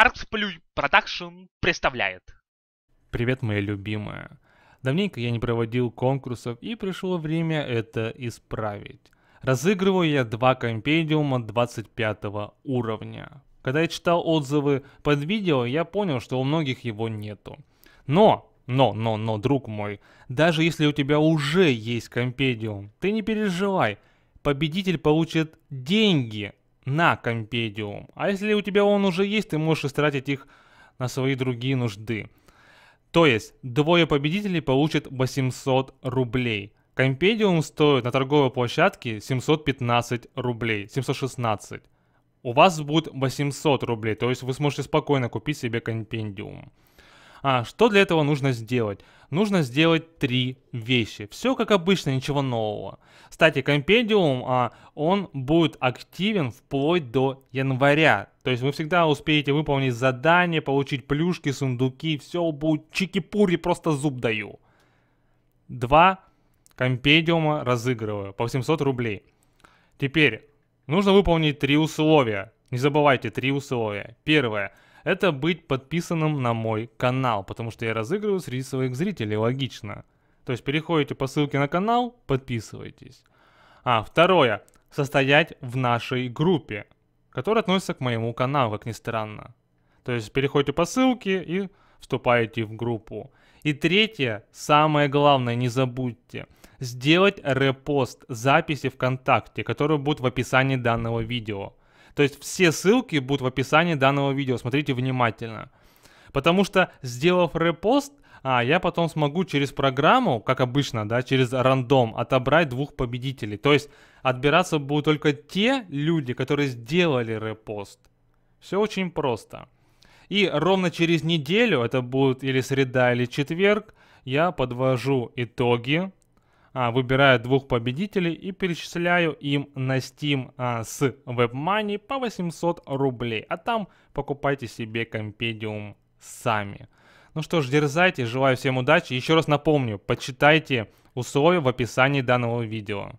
Arts Production представляет. Привет, моя любимая. Давненько я не проводил конкурсов, и пришло время это исправить. Разыгрываю я два компедиума 25 уровня. Когда я читал отзывы под видео, я понял, что у многих его нету. Но, но, но, но, друг мой, даже если у тебя уже есть компедиум, ты не переживай, победитель получит деньги на компедиум. А если у тебя он уже есть, ты можешь истратить их на свои другие нужды. То есть двое победителей получат 800 рублей. Компедиум стоит на торговой площадке 715 рублей, 716. У вас будет 800 рублей, то есть вы сможете спокойно купить себе компендиум. А что для этого нужно сделать? Нужно сделать три вещи. Все как обычно, ничего нового. Кстати, компендиум, а, он будет активен вплоть до января. То есть вы всегда успеете выполнить задание, получить плюшки, сундуки, все будет чики-пури, просто зуб даю. Два компендиума разыгрываю по 800 рублей. Теперь, нужно выполнить три условия. Не забывайте три условия. Первое – это быть подписанным на мой канал, потому что я разыгрываю среди своих зрителей, логично. То есть переходите по ссылке на канал, подписывайтесь. А, второе, состоять в нашей группе, которая относится к моему каналу, как ни странно. То есть переходите по ссылке и вступаете в группу. И третье, самое главное, не забудьте, сделать репост записи ВКонтакте, который будет в описании данного видео. То есть все ссылки будут в описании данного видео, смотрите внимательно. Потому что, сделав репост, а, я потом смогу через программу, как обычно, да, через рандом отобрать двух победителей. То есть отбираться будут только те люди, которые сделали репост. Все очень просто. И ровно через неделю, это будет или среда, или четверг, я подвожу итоги а, выбираю двух победителей и перечисляю им на Steam а, с WebMoney по 800 рублей. А там покупайте себе компедиум сами. Ну что ж, дерзайте, желаю всем удачи. Еще раз напомню, почитайте условия в описании данного видео.